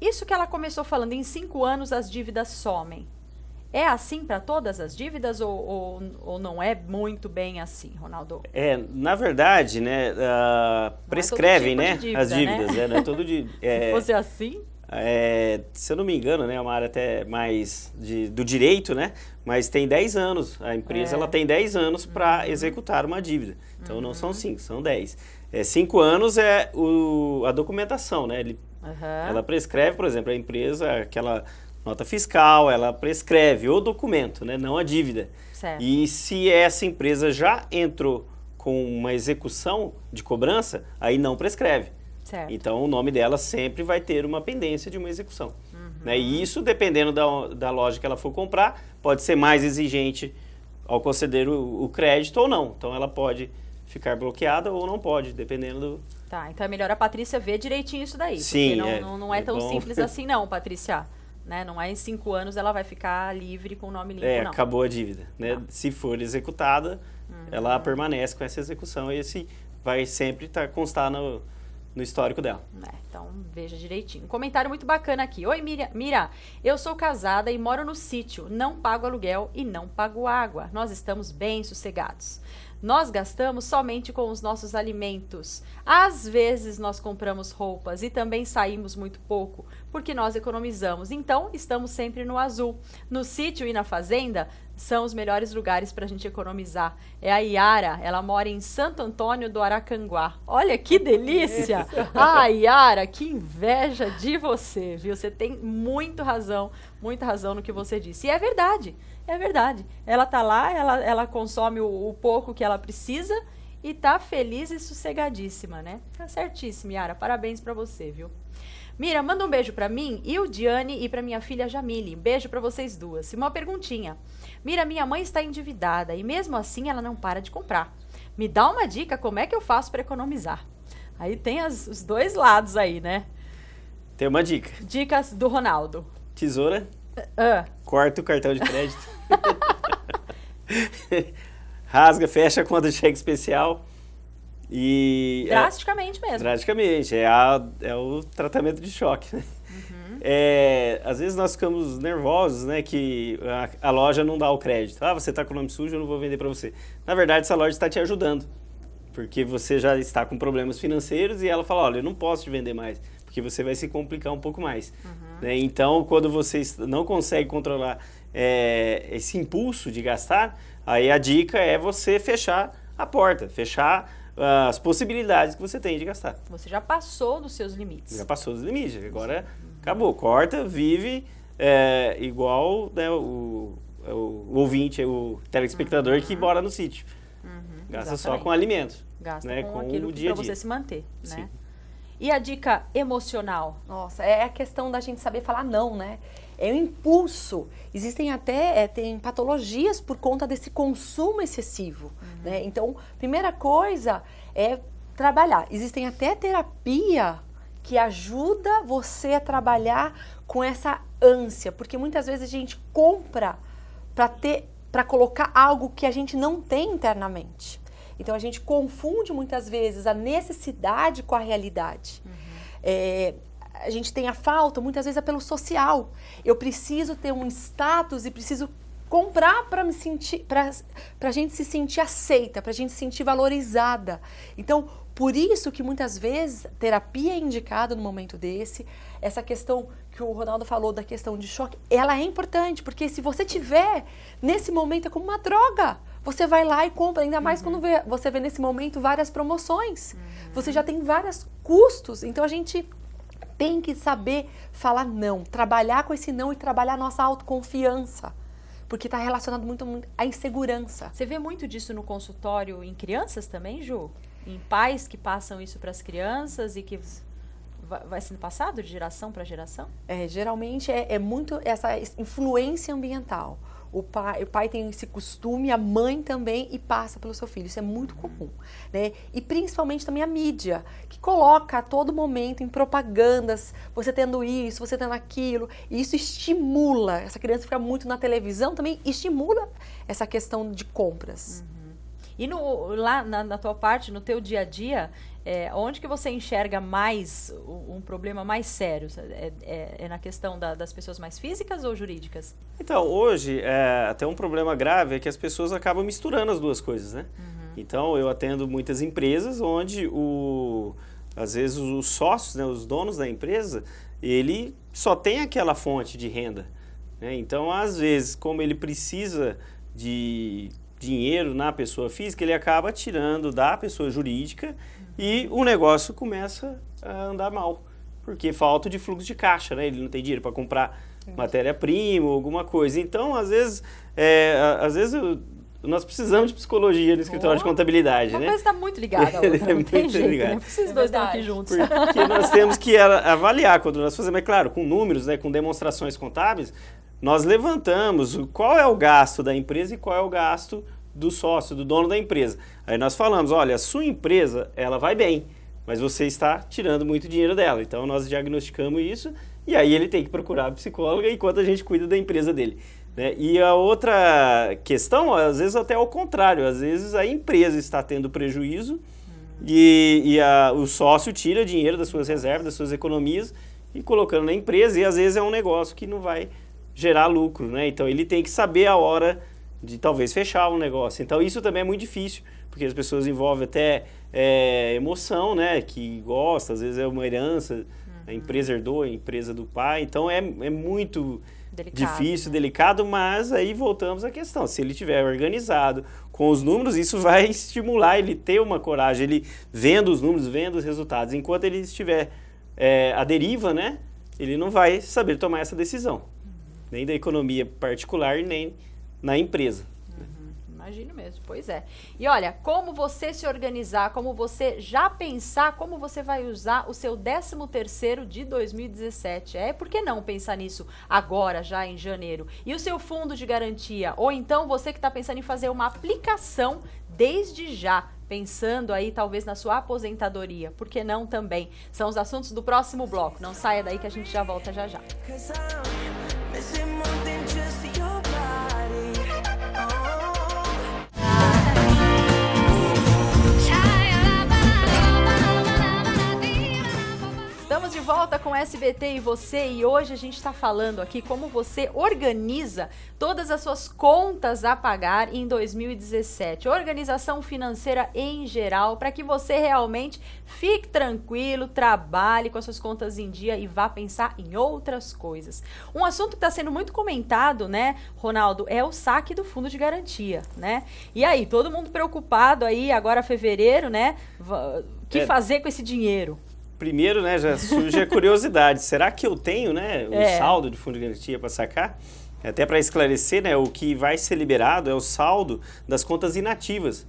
Isso que ela começou falando, em cinco anos as dívidas somem. É assim para todas as dívidas ou, ou, ou, não é muito bem assim, Ronaldo? É, na verdade, né, uh, prescrevem, é tipo né, dívida, as dívidas, né? é, todo de, é, Se fosse assim? É, se eu não me engano, né, é uma área até mais de, do direito, né? Mas tem 10 anos, a empresa é. ela tem 10 anos para uhum. executar uma dívida. Então uhum. não são 5, uhum. são 10. 5 é, anos é o, a documentação, né? Ele, uhum. Ela prescreve, por exemplo, a empresa aquela nota fiscal, ela prescreve o documento, né, não a dívida. Certo. E se essa empresa já entrou com uma execução de cobrança, aí não prescreve. Certo. Então o nome dela sempre vai ter uma pendência de uma execução. Uhum. Né? E isso, dependendo da, da loja que ela for comprar, pode ser mais exigente ao conceder o, o crédito ou não. Então ela pode ficar bloqueada ou não pode, dependendo do. Tá, então é melhor a Patrícia ver direitinho isso daí. Sim. Não é, não, não é, é tão simples assim, não, Patrícia. né? Não é em cinco anos ela vai ficar livre com o nome limpo, é, não. acabou a dívida, né? Não. Tá. Se for executada, uhum. ela permanece com essa execução e esse assim, vai sempre tá, constar no, no histórico dela. É, então veja direitinho. Um comentário muito bacana aqui. Oi, Mira, Mira, eu sou casada e moro no sítio, não pago aluguel e não pago água. Nós estamos bem sossegados. Nós gastamos somente com os nossos alimentos. Às vezes nós compramos roupas e também saímos muito pouco, porque nós economizamos. Então, estamos sempre no azul. No sítio e na fazenda são os melhores lugares para a gente economizar. É a Yara, ela mora em Santo Antônio do Aracanguá. Olha que delícia! ah, Yara, que inveja de você, viu? Você tem muito razão, muita razão no que você disse. E é verdade. É verdade. Ela tá lá, ela, ela consome o, o pouco que ela precisa e tá feliz e sossegadíssima, né? Tá certíssima, Yara. Parabéns para você, viu? Mira, manda um beijo para mim, e o Diane e para minha filha Jamile. Beijo para vocês duas. E uma perguntinha. Mira, minha mãe está endividada e mesmo assim ela não para de comprar. Me dá uma dica como é que eu faço para economizar? Aí tem as, os dois lados aí, né? Tem uma dica. Dicas do Ronaldo. Tesoura ah. Corta o cartão de crédito. Rasga, fecha a conta de cheque especial. E é drasticamente é, mesmo. Drasticamente. É, a, é o tratamento de choque, né? Uhum. É, às vezes nós ficamos nervosos, né? Que a, a loja não dá o crédito. Ah, você está com o nome sujo, eu não vou vender para você. Na verdade, essa loja está te ajudando. Porque você já está com problemas financeiros e ela fala, olha, eu não posso te vender mais. Porque você vai se complicar um pouco mais. Uhum. Né? Então, quando você não consegue controlar é, esse impulso de gastar, aí a dica é você fechar a porta, fechar ah, as possibilidades que você tem de gastar. Você já passou dos seus limites. Já passou dos limites, agora uhum. acabou. Corta, vive é, igual né, o, é, o ouvinte, o telespectador uhum. que mora no sítio. Uhum. Gasta Exatamente. só com alimentos. Gasta né, com, com o dia a dia. para você se manter, né? Sim. E a dica emocional? Nossa, é a questão da gente saber falar não, né? É o impulso. Existem até é, tem patologias por conta desse consumo excessivo. Uhum. Né? Então, primeira coisa é trabalhar. Existem até terapia que ajuda você a trabalhar com essa ânsia, porque muitas vezes a gente compra para ter para colocar algo que a gente não tem internamente. Então a gente confunde muitas vezes a necessidade com a realidade. Uhum. É, a gente tem a falta, muitas vezes é pelo social. Eu preciso ter um status e preciso comprar para me sentir para a gente se sentir aceita, para a gente se sentir valorizada. Então, por isso que muitas vezes terapia é indicada no momento desse. Essa questão que o Ronaldo falou da questão de choque, ela é importante, porque se você tiver nesse momento é como uma droga. Você vai lá e compra, ainda mais uhum. quando vê, você vê nesse momento várias promoções. Uhum. Você já tem vários custos. Então a gente tem que saber falar não, trabalhar com esse não e trabalhar a nossa autoconfiança. Porque está relacionado muito, à insegurança. Você vê muito disso no consultório em crianças também, Ju? Em pais que passam isso para as crianças e que vai sendo passado de geração para geração? É, geralmente é, é muito essa influência ambiental. O pai, o pai tem esse costume, a mãe também, e passa pelo seu filho. Isso é muito comum. Né? E principalmente também a mídia, que coloca a todo momento em propagandas, você tendo isso, você tendo aquilo, e isso estimula. Essa criança fica muito na televisão também, estimula essa questão de compras. Uhum. E no, lá na, na tua parte, no teu dia a dia, é, onde que você enxerga mais um problema mais sério? É, é, é na questão da, das pessoas mais físicas ou jurídicas? Então, hoje, até um problema grave é que as pessoas acabam misturando as duas coisas, né? Uhum. Então, eu atendo muitas empresas onde, o, às vezes, os sócios, né, os donos da empresa, ele só tem aquela fonte de renda. Né? Então, às vezes, como ele precisa de dinheiro na pessoa física, ele acaba tirando da pessoa jurídica e o negócio começa a andar mal, porque falta de fluxo de caixa, né? Ele não tem dinheiro para comprar matéria-prima, ou alguma coisa. Então, às vezes, é, às vezes nós precisamos de psicologia no escritório oh, de contabilidade, uma né? Uma está muito ligada à outra, é não tá tem jeito, ligado. né? Esses dois estão aqui juntos. Porque nós temos que avaliar quando nós fazemos, é claro, com números, né, com demonstrações contábeis, nós levantamos qual é o gasto da empresa e qual é o gasto do sócio, do dono da empresa. Aí nós falamos, olha, a sua empresa, ela vai bem, mas você está tirando muito dinheiro dela. Então nós diagnosticamos isso e aí ele tem que procurar a psicóloga enquanto a gente cuida da empresa dele. Né? E a outra questão, às vezes até ao contrário, às vezes a empresa está tendo prejuízo e, e a, o sócio tira dinheiro das suas reservas, das suas economias e colocando na empresa e às vezes é um negócio que não vai gerar lucro, né? Então ele tem que saber a hora de talvez fechar um negócio. Então isso também é muito difícil, porque as pessoas envolvem até é, emoção, né? Que gosta, às vezes é uma herança, uhum. a empresa herdou, a empresa do pai. Então é, é muito delicado, difícil, né? delicado, mas aí voltamos à questão. Se ele tiver organizado com os números, isso vai estimular ele ter uma coragem, ele vendo os números, vendo os resultados. Enquanto ele estiver é, à deriva, né? Ele não vai saber tomar essa decisão nem da economia particular, nem na empresa. Uhum, imagino mesmo, pois é. E olha, como você se organizar, como você já pensar como você vai usar o seu 13º de 2017. É, por que não pensar nisso agora, já em janeiro? E o seu fundo de garantia? Ou então você que está pensando em fazer uma aplicação desde já, pensando aí talvez na sua aposentadoria, por que não também? São os assuntos do próximo bloco. Não saia daí que a gente já volta já já. volta com SBT e você e hoje a gente está falando aqui como você organiza todas as suas contas a pagar em 2017, organização financeira em geral, para que você realmente fique tranquilo, trabalhe com as suas contas em dia e vá pensar em outras coisas. Um assunto que está sendo muito comentado, né, Ronaldo, é o saque do fundo de garantia, né? E aí, todo mundo preocupado aí agora fevereiro, né? O que é. fazer com esse dinheiro? primeiro, né, já surge a curiosidade. será que eu tenho, né, o é. saldo de fundo de garantia para sacar? Até para esclarecer, né, o que vai ser liberado é o saldo das contas inativas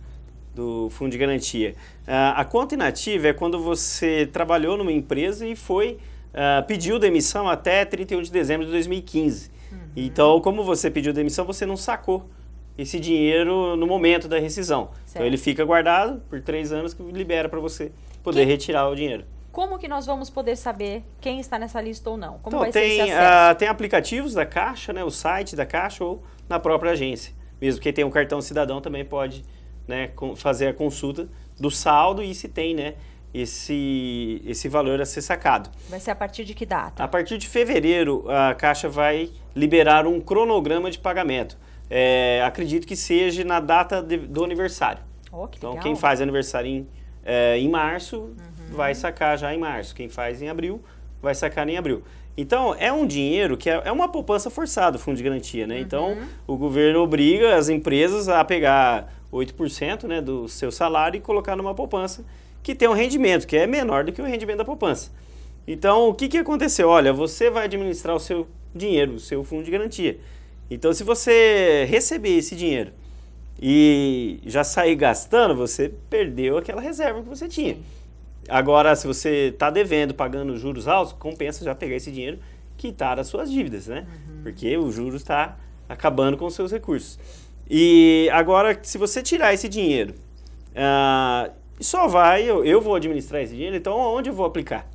do fundo de garantia. Uh, a conta inativa é quando você trabalhou numa empresa e foi uh, pediu demissão até 31 de dezembro de 2015. Uhum. Então, como você pediu demissão, você não sacou esse dinheiro no momento da rescisão. Então, certo. Então, ele fica guardado por três anos que libera para você poder retirar o dinheiro como que nós vamos poder saber quem está nessa lista ou não? Como então, vai tem, ser esse ah, acesso? Uh, tem aplicativos da Caixa, né, o site da Caixa ou na própria agência. Mesmo quem tem um cartão cidadão também pode né, fazer a consulta do saldo e se tem né, esse, esse valor a ser sacado. Vai ser a partir de que data? A partir de fevereiro, a Caixa vai liberar um cronograma de pagamento. É, acredito que seja na data de, do aniversário. Oh, que então, quem faz aniversário em, é, em março... Uhum vai sacar já em março. Quem faz em abril, vai sacar em abril. Então, é um dinheiro que é, é uma poupança forçada, o fundo de garantia, né? Então, uhum. Então, o governo obriga as empresas a pegar 8% né, do seu salário e colocar numa poupança que tem um rendimento, que é menor do que o rendimento da poupança. Então, o que, que aconteceu? Olha, você vai administrar o seu dinheiro, o seu fundo de garantia. Então, se você receber esse dinheiro e já sair gastando, você perdeu aquela reserva que você tinha. Sim. Agora, se você está devendo, pagando juros altos, compensa já pegar esse dinheiro quitar as suas dívidas, né? Uhum. Porque o juros está acabando com os seus recursos. E agora, se você tirar esse dinheiro, uh, só vai, eu, eu vou administrar esse dinheiro, então onde eu vou aplicar?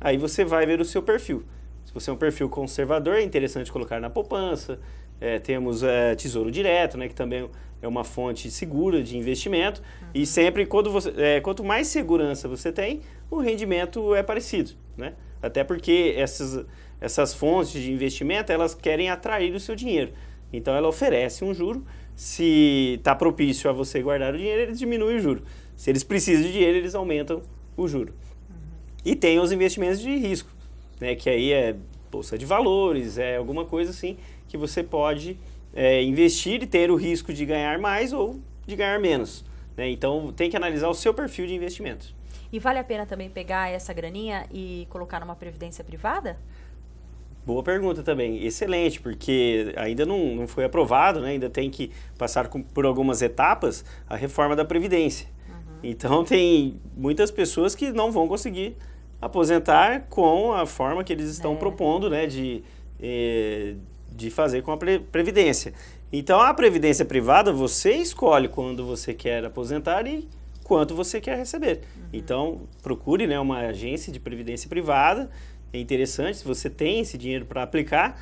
Aí você vai ver o seu perfil. Se você é um perfil conservador, é interessante colocar na poupança. É, temos é, Tesouro Direto, né, que também é uma fonte segura de investimento. Uhum. E sempre, quando você, é, quanto mais segurança você tem, o rendimento é parecido, né? Até porque essas, essas fontes de investimento, elas querem atrair o seu dinheiro. Então, ela oferece um juro. Se está propício a você guardar o dinheiro, eles diminuem o juro. Se eles precisam de dinheiro, eles aumentam o juro. E tem os investimentos de risco, né? Que aí é bolsa de valores, é alguma coisa assim que você pode é, investir e ter o risco de ganhar mais ou de ganhar menos. Né? Então tem que analisar o seu perfil de investimentos. E vale a pena também pegar essa graninha e colocar numa previdência privada? Boa pergunta também, excelente, porque ainda não, não foi aprovado, né? ainda tem que passar por algumas etapas a reforma da Previdência. Uhum. Então, tem muitas pessoas que não vão conseguir aposentar com a forma que eles estão é. propondo né? de, eh, de fazer com a Previdência. Então a previdência privada você escolhe quando você quer aposentar e quanto você quer receber. Uhum. Então procure né, uma agência de previdência privada. É interessante se você tem esse dinheiro para aplicar.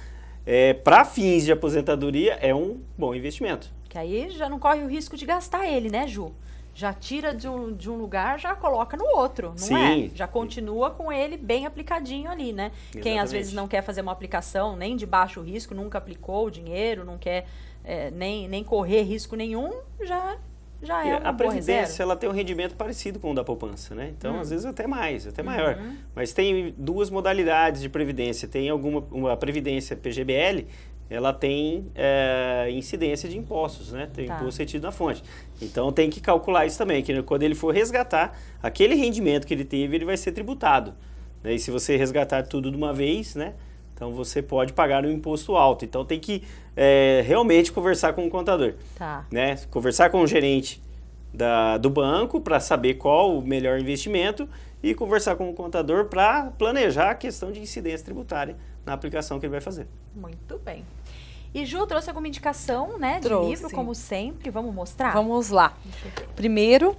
É, para fins de aposentadoria é um bom investimento. Que aí já não corre o risco de gastar ele, né, Ju? já tira de um, de um lugar, já coloca no outro, não é? Sim. é? Já continua com ele bem aplicadinho ali, né? Exatamente. Quem às vezes não quer fazer uma aplicação nem de baixo risco, nunca aplicou o dinheiro, não quer é, nem, nem correr risco nenhum, já já é uma A previdência ela tem um rendimento parecido com o da poupança, né? Então, hum. às vezes até mais, até uhum. maior. Uhum. Mas tem duas modalidades de previdência. Tem alguma uma previdência PGBL, ela tem é, incidência de impostos, né? Tem tá. imposto retido na fonte. Então tem que calcular isso também, que quando ele for resgatar, aquele rendimento que ele teve, ele vai ser tributado. Né? E se você resgatar tudo de uma vez, né? Então você pode pagar um imposto alto. Então tem que é, realmente conversar com o contador. Tá. Né? Conversar com o gerente da, do banco para saber qual o melhor investimento e conversar com o contador para planejar a questão de incidência tributária na aplicação que ele vai fazer. Muito bem. E Ju, trouxe alguma indicação né, de trouxe. livro, como sempre? Vamos mostrar? Vamos lá. Primeiro,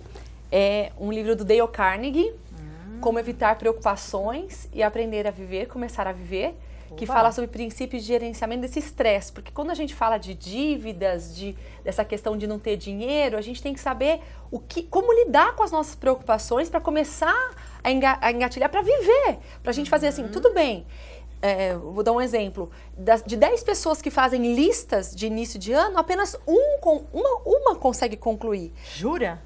é um livro do Dale Carnegie, hum. Como Evitar Preocupações e Aprender a Viver, Começar a Viver que fala sobre princípios de gerenciamento desse estresse, porque quando a gente fala de dívidas, de dessa questão de não ter dinheiro, a gente tem que saber o que, como lidar com as nossas preocupações para começar a, enga, a engatilhar para viver, para a gente fazer assim, uhum. tudo bem. É, vou dar um exemplo. de 10 pessoas que fazem listas de início de ano, apenas um, uma, uma consegue concluir. Jura?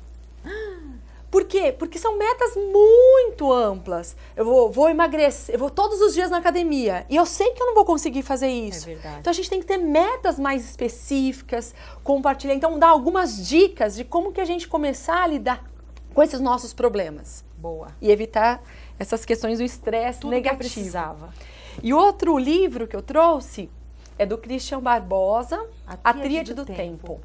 Por quê? Porque são metas muito amplas. Eu vou, vou emagrecer, eu vou todos os dias na academia e eu sei que eu não vou conseguir fazer é isso. É verdade. Então a gente tem que ter metas mais específicas, compartilhar, então dar algumas dicas de como que a gente começar a lidar com esses nossos problemas. Boa. E evitar essas questões do estresse negativo. Que eu precisava. E outro livro que eu trouxe é do Christian Barbosa, A, a Tríade do, do tempo. tempo.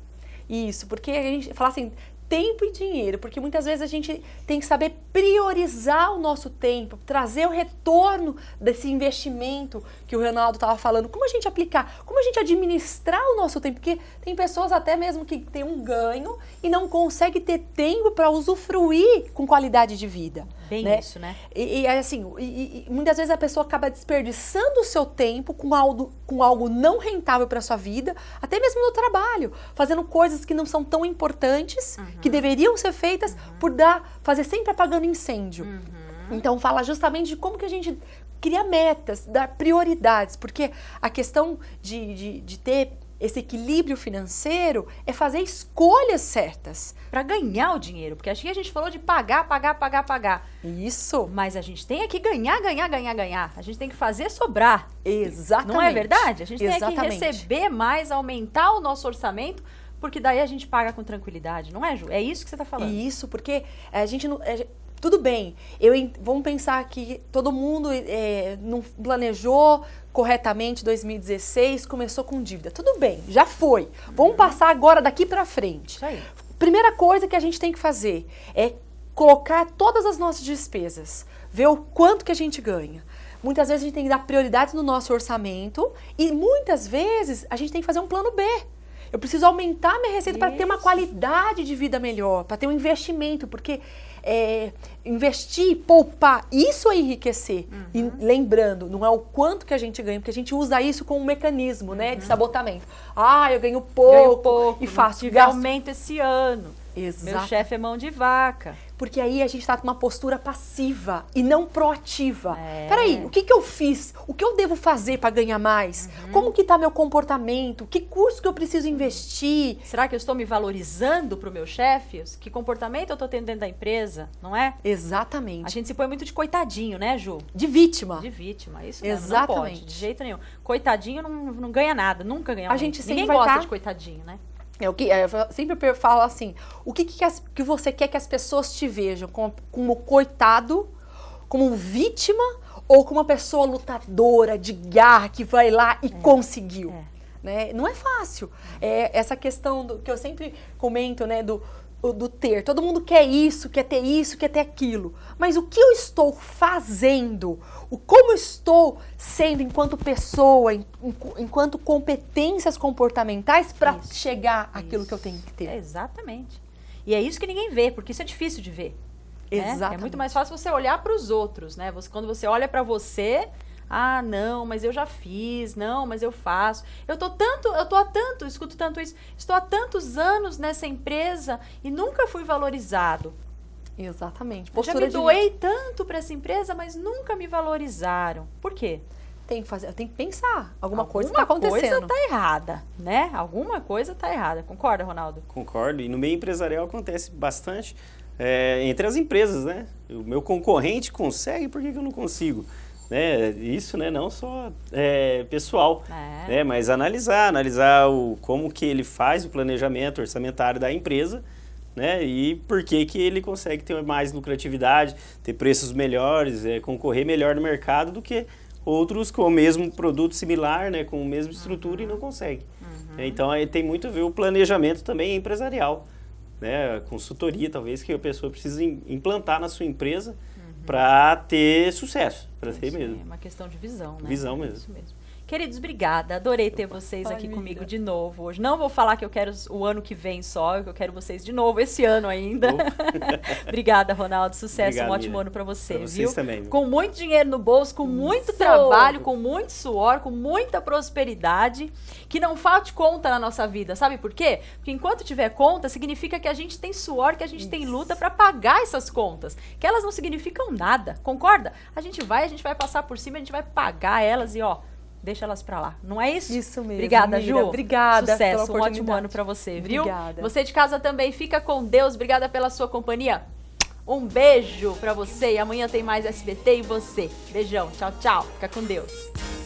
Isso, porque a gente fala assim, tempo e dinheiro, porque muitas vezes a gente tem que saber priorizar o nosso tempo, trazer o retorno desse investimento que o Ronaldo estava falando, como a gente aplicar, como a gente administrar o nosso tempo, porque tem pessoas até mesmo que têm um ganho e não consegue ter tempo para usufruir com qualidade de vida. Bem né? isso, né? E, e é assim, e, e, muitas vezes a pessoa acaba desperdiçando o seu tempo com algo, com algo não rentável para sua vida, até mesmo no trabalho, fazendo coisas que não são tão importantes, uhum. que deveriam ser feitas, uhum. por dar, fazer sempre apagando incêndio. Uhum. Então fala justamente de como que a gente criar metas, dar prioridades, porque a questão de, de, de ter esse equilíbrio financeiro é fazer escolhas certas para ganhar o dinheiro, porque aqui a gente falou de pagar, pagar, pagar, pagar. Isso. Mas a gente tem que ganhar, ganhar, ganhar, ganhar. A gente tem que fazer sobrar. Exatamente. Não é verdade? A gente Exatamente. tem que receber mais, aumentar o nosso orçamento porque daí a gente paga com tranquilidade, não é, Ju? É isso que você está falando. Isso, porque a gente não. É, tudo bem, eu vamos pensar que todo mundo é, não planejou corretamente 2016, começou com dívida. Tudo bem, já foi. Vamos uhum. passar agora daqui para frente. Primeira coisa que a gente tem que fazer é colocar todas as nossas despesas, ver o quanto que a gente ganha. Muitas vezes a gente tem que dar prioridade no nosso orçamento e muitas vezes a gente tem que fazer um plano B. Eu preciso aumentar minha receita para ter uma qualidade de vida melhor, para ter um investimento, porque é, investir, poupar, isso é enriquecer. Uhum. E lembrando, não é o quanto que a gente ganha, porque a gente usa isso como um mecanismo né, de uhum. sabotamento. Ah, eu ganho pouco, ganho pouco e faço. gasto. aumento esse ano. Exato. Meu chefe é mão de vaca. Porque aí a gente está com uma postura passiva e não proativa. É. Peraí, o que, que eu fiz? O que eu devo fazer para ganhar mais? Uhum. Como que está meu comportamento? Que curso que eu preciso investir? Será que eu estou me valorizando para o meu chefe? Que comportamento eu estou tendo dentro da empresa? Não é? Exatamente. A gente se põe muito de coitadinho, né, Ju? De vítima. De vítima, isso mesmo. Exatamente. Não pode, de jeito nenhum. Coitadinho não, não ganha nada, nunca ganha nada. A gente sempre Ninguém vai gosta tá... de coitadinho, né? É é, eu, que, eu sempre falo assim: o que, que, as, que, você quer que as pessoas te vejam? Como, como coitado, como vítima ou como uma pessoa lutadora de garra que vai lá e é, conseguiu? É. Né? Não é fácil. É essa questão do, que eu sempre comento, né? Do, do ter. Todo mundo quer isso, quer ter isso, quer ter aquilo. Mas o que eu estou fazendo? O como estou sendo enquanto pessoa, em, enquanto competências comportamentais para chegar àquilo que eu tenho que ter? É exatamente. E é isso que ninguém vê, porque isso é difícil de ver. Né? É muito mais fácil você olhar para os outros, né? Você, quando você olha para você, ah, não, mas eu já fiz, não, mas eu faço. Eu tô tanto, eu tô há tanto, escuto tanto isso, estou há tantos anos nessa empresa e nunca fui valorizado. Exatamente. eu já me doei de... tanto para essa empresa, mas nunca me valorizaram. Por quê? Tem que fazer, tem que pensar. Alguma, Alguma coisa está tá acontecendo. Alguma coisa está errada, né? Alguma coisa está errada. Concorda, Ronaldo? Concordo. E no meio empresarial acontece bastante é, entre as empresas, né? O meu concorrente consegue, por que, que eu não consigo? né? Isso, né? Não só é, pessoal, é. né? Mas analisar, analisar o, como que ele faz o planejamento orçamentário da empresa, né? E por que que ele consegue ter mais lucratividade, ter preços melhores, é, concorrer melhor no mercado do que outros com o mesmo produto similar, né? Com a mesma estrutura uhum. e não uhum. consegue. Uhum. É, então, aí tem muito a ver o planejamento também empresarial, né? Consultoria, talvez, que a pessoa precisa implantar na sua empresa, para ter sucesso, para ser mesmo. É uma questão de visão, né? Visão é mesmo. É isso mesmo. Queridos, obrigada. Adorei ter vocês aqui comigo de novo hoje. Não vou falar que eu quero o ano que vem só, eu quero vocês de novo esse ano ainda. obrigada, Ronaldo. Sucesso, um ótimo ano para você, pra vocês viu? Também. Com muito dinheiro no bolso, com muito trabalho, com muito suor, com muita prosperidade, que não falte conta na nossa vida. Sabe por quê? Porque enquanto tiver conta, significa que a gente tem suor, que a gente Isso. tem luta para pagar essas contas, que elas não significam nada. Concorda? A gente vai, a gente vai passar por cima, a gente vai pagar elas e ó, deixa elas pra lá. Não é isso? Isso mesmo. Obrigada, Ju. Obrigada. Sucesso, um ótimo ano pra você, viu? Obrigada. Você de casa também, fica com Deus. Obrigada pela sua companhia. Um beijo pra você e amanhã tem mais SBT e você. Beijão, tchau, tchau. Fica com Deus.